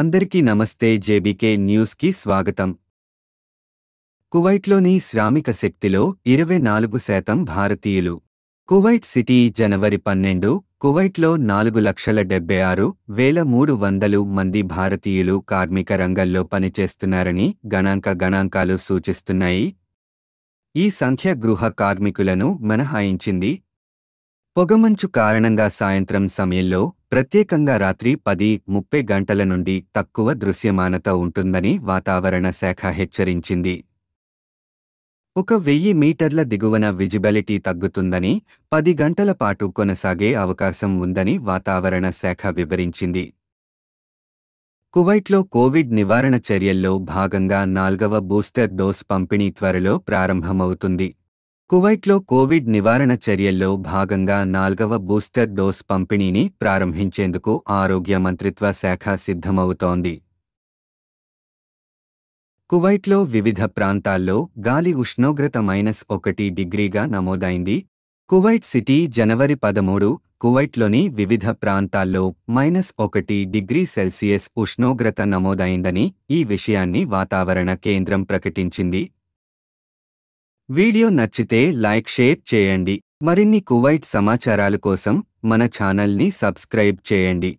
అందరికీ నమస్తే జేబీకే న్యూస్కి స్వాగతం కువైట్లోని శ్రామిక శక్తిలో ఇరవై నాలుగు శాతం భారతీయులు కువైట్ సిటీ జనవరి పన్నెండు కువైట్లో నాలుగు లక్షల డెబ్బై ఆరు వేల మూడు వందలు మంది భారతీయులు కార్మిక రంగంలో పనిచేస్తున్నారని గణాంక గణాంకాలు సూచిస్తున్నాయి ఈ సంఖ్య గృహ కార్మికులను మినహాయించింది పొగమంచు కారణంగా సాయంత్రం సమయంలో ప్రత్యేకంగా రాత్రి పది ముప్పై గంటల నుండి తక్కువ దృశ్యమానత ఉంటుందని వాతావరణ శాఖ హెచ్చరించింది ఒక వెయ్యి మీటర్ల దిగువన విజిబిలిటీ తగ్గుతుందని పది గంటల పాటు కొనసాగే అవకాశం ఉందని వాతావరణ శాఖ వివరించింది కువైట్లో కోవిడ్ నివారణ చర్యల్లో భాగంగా నాల్గవ బూస్టర్ డోస్ పంపిణీ త్వరలో ప్రారంభమవుతుంది కువైట్లో కోవిడ్ నివారణ చర్యల్లో భాగంగా నాల్గవ బూస్టర్ డోస్ పంపిణీని ప్రారంభించేందుకు ఆరోగ్య మంత్రిత్వ శాఖ సిద్ధమవుతోంది కువైట్లో వివిధ ప్రాంతాల్లో గాలి ఉష్ణోగ్రత మైనస్ ఒకటి డిగ్రీగా నమోదైంది కువైట్ సిటీ జనవరి పదమూడు కువైట్లోని వివిధ ప్రాంతాల్లో మైనస్ ఒకటి డిగ్రీ సెల్సియస్ ఉష్ణోగ్రత నమోదైందని ఈ విషయాన్ని వాతావరణ కేంద్రం ప్రకటించింది వీడియో నచ్చితే లైక్ షేర్ చేయండి మరిన్ని కువైట్ సమాచారాల కోసం మన ఛానల్ని సబ్స్క్రైబ్ చేయండి